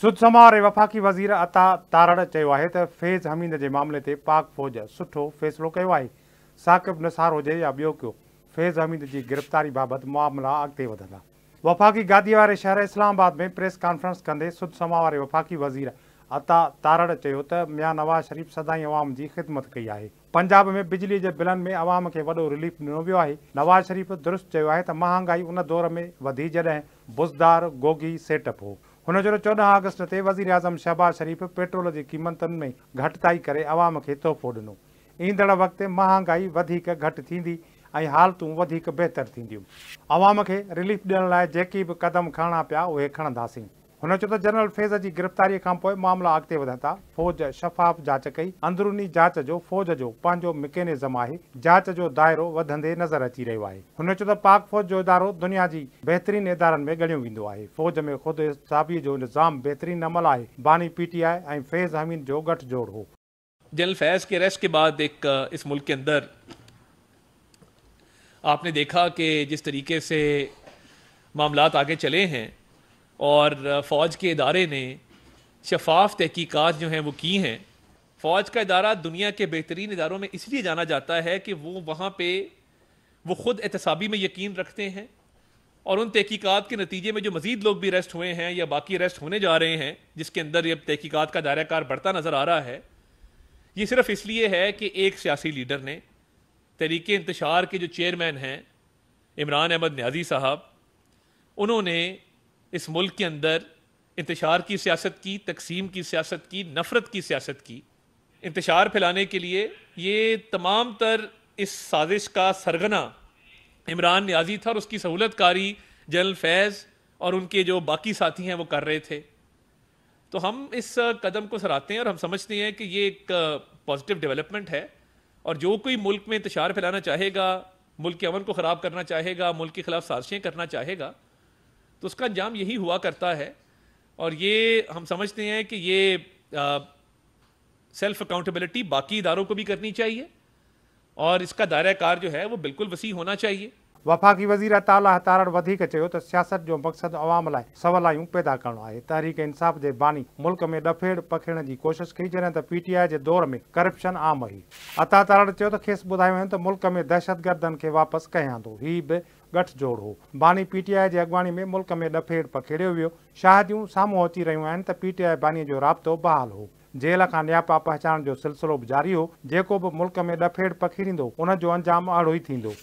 सुदसमार वारे वफ़ाक़ी वज़ीर अता तारड़ चयो आहे त फैज़ हमीद जे मामले ते पाक फ़ौज सुठो फ़ैसिलो कयो आहे साकिब निसार हुजे या ॿियो को फैज़ हमीद जी गिरफ़्तारी बाबति मामला अॻिते वधंदा वफ़ाक़ी गादी वारे शहरु इस्लामाबाद में प्रेस कॉन्फ्रेंस कंदे सुद वारे वफ़ाक़ी वज़ीर अता तारड़ चयो त मिया नवाज़ शरीफ़ सदाई अवाम जी ख़िदमत कई आहे पंजाब में बिजली जे बिलनि में अवाम खे वॾो रिलीफ ॾिनो वियो आहे नवाज़ शरीफ़ दुरुस्त चयो आहे त महांगाई उन दौर में वधी जॾहिं बुज़दार गोगी सेटअप हो जो चोॾहं अगस्त ते आज़म शहबाज़ शरीफ़ पेट्रोल जी क़ीमतुनि में घटिताई करे आवाम खे तोहफ़ो ॾिनो ईंदड़ वक़्तु महांगाई वधीक घटि थींदी ऐं हालतूं वधीक बहितरु थींदियूं आवाम खे रिलीफ ॾियण लाइ जेके बि क़दम खणणा पिया उहे खणंदासीं उन त जनरल फैज़ की गिरफ्तारी का मामला अगत था फ़ौज शफ़ाफ़ जांच कई अंदरूनी जांच जो फ़ौज जो पांजो मिकेनिज़म है जांच जो दायरो वधंदे नज़र अची रहियो है उन चयो पाक फ़ौज जो इदारो दुनिया जी बेहतरीन इदारनि में ॻणियो वेंदो है फ़ौज में खुद हिसाबीअ जो निज़ाम बेहतरीन अमल है बानी पीटीआई ऐं फैज़ हमीन जो गठजोड़ हो जनरल फैज़ के अरेस्ट के बाद एक इस मुल्क के अंदर आपने देखा कि जिस तरीके से मामला आगे चले हैं और फ़ौज के इदारे ने शफाफ तहकीकत जो हैं वो की हैं फ़ौज का इदारा दुनिया के बेहतरीन इदारों में इसलिए जाना जाता है कि वो वहाँ पर वो ख़ुद एहतसाबी में यकीन रखते हैं और उन तहकीक़ात के नतीजे में जो मज़ीद लोग भी अरेस्ट हुए हैं या बाकी अरेस्ट होने जा रहे हैं जिसके अंदर ये तहकीक़ात का दायरा कार बढ़ता नज़र आ रहा है ये सिर्फ इसलिए है कि एक सियासी लीडर ने तहरीक इंतशार के जो चेयरमैन हैं इमरान अहमद न्याजी साहब उन्होंने इस मुल्क के अंदर इंतशार की सियासत की तकसीम की सियासत की नफ़रत की सियासत की इंतशार फैलाने के लिए ये तमाम तर इस साजिश का सरगना इमरान न्याजी था और उसकी सहूलतकारी जनरल फैज़ और उनके जो बाकी साथी हैं वो कर रहे थे तो हम इस कदम को सराहते हैं और हम समझते हैं कि ये एक पॉजिटिव डेवलपमेंट है और जो कोई मुल्क में इंतशार फैलाना चाहेगा मुल्क के अमन को ख़राब करना चाहेगा मुल्क के खिलाफ साजिशें करना चाहेगा तो उसका अंजाम यही हुआ करता है और ये हम समझते हैं कि ये सेल्फ अकाउंटेबिलिटी बाकी इदारों को भी करनी चाहिए और इसका दायरा कार जो है वो बिल्कुल वसी होना चाहिए वफ़ाक़ी वज़ीर ताला तारड़ वधीक चयो त सियासत जो मक़सदु अवाम लाइ सवलायूं पैदा करणो आहे तहरीक इंसाफ़ जे बानी मुल्क में डफेड़ पखिड़ण जी कोशिशि कई जॾहिं त पी टी आई जे दौर में करप्शन आम हुई अता तारण चयो त खेसि ॿुधायो आहिनि त मुल्क में दहशतगर्दनि खे वापसि कयां थो ही बि गटजोड़ हो बानी पी टी आई जे अॻवाणी में मुल्क़ में डफेड़ पखिड़ियो वियो शहादियूं साम्हूं अची रहियूं आहिनि त पी टी आई बानीअ जो राब्तो बहाल हो जेल खां नियापा पहचाइण जो सिलसिलो बि जारी हो जेको बि मुल्क़ में डफेड़ पखिड़ींदो उन जो अंजाम अहिड़ो ई थींदो